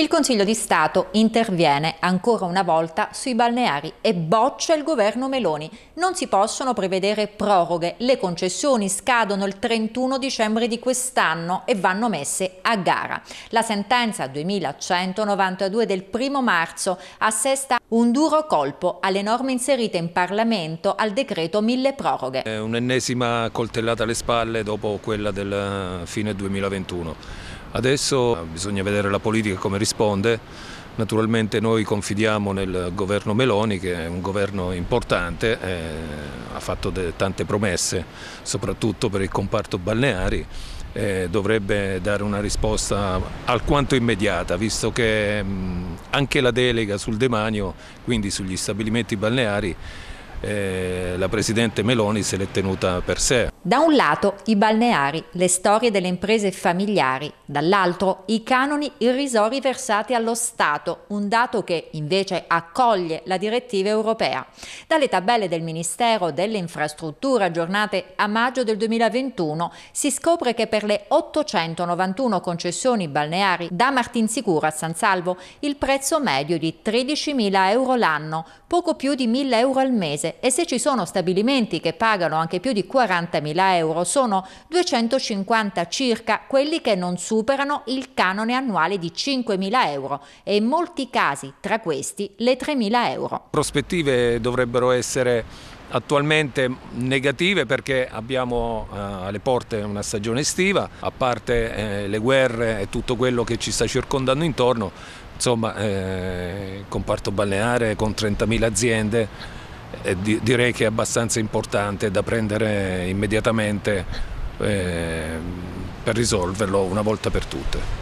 Il Consiglio di Stato interviene ancora una volta sui balneari e boccia il governo Meloni. Non si possono prevedere proroghe, le concessioni scadono il 31 dicembre di quest'anno e vanno messe a gara. La sentenza 2192 del 1 marzo assesta un duro colpo alle norme inserite in Parlamento al decreto mille proroghe. Un'ennesima coltellata alle spalle dopo quella del eh, fine 2021. Adesso eh, bisogna vedere la politica come risponde. Naturalmente noi confidiamo nel governo Meloni che è un governo importante, eh, ha fatto tante promesse soprattutto per il comparto balneari eh, dovrebbe dare una risposta alquanto immediata visto che mh, mm, anche la delega sul demanio, quindi sugli stabilimenti balneari, eh, la Presidente Meloni se l'è tenuta per sé. Da un lato i balneari, le storie delle imprese familiari, dall'altro i canoni irrisori versati allo Stato, un dato che invece accoglie la direttiva europea. Dalle tabelle del Ministero delle Infrastrutture aggiornate a maggio del 2021 si scopre che per le 891 concessioni balneari da Martinsicura a San Salvo il prezzo medio è di 13.000 euro l'anno, poco più di 1.000 euro al mese e se ci sono stabilimenti che pagano anche più di 40.000 4.000 euro. Sono 250 circa quelli che non superano il canone annuale di 5.000 euro e in molti casi, tra questi, le 3.000 euro. Prospettive dovrebbero essere attualmente negative perché abbiamo eh, alle porte una stagione estiva, a parte eh, le guerre e tutto quello che ci sta circondando intorno, insomma, eh, comparto balneare con 30.000 aziende eh, direi che è abbastanza importante da prendere immediatamente eh, per risolverlo una volta per tutte.